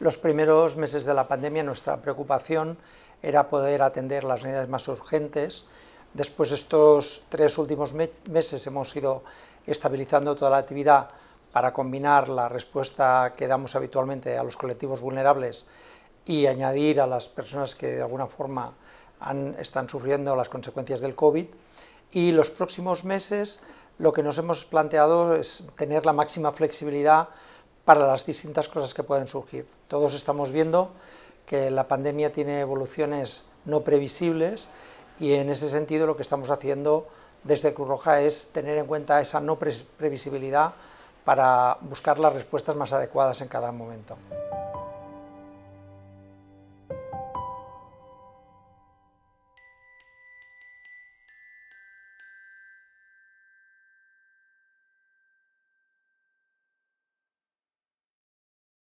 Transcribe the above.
Los primeros meses de la pandemia nuestra preocupación era poder atender las necesidades más urgentes. Después estos tres últimos meses hemos ido estabilizando toda la actividad para combinar la respuesta que damos habitualmente a los colectivos vulnerables y añadir a las personas que de alguna forma están sufriendo las consecuencias del COVID. Y los próximos meses lo que nos hemos planteado es tener la máxima flexibilidad para las distintas cosas que pueden surgir. Todos estamos viendo que la pandemia tiene evoluciones no previsibles y en ese sentido lo que estamos haciendo desde Cruz Roja es tener en cuenta esa no previsibilidad para buscar las respuestas más adecuadas en cada momento.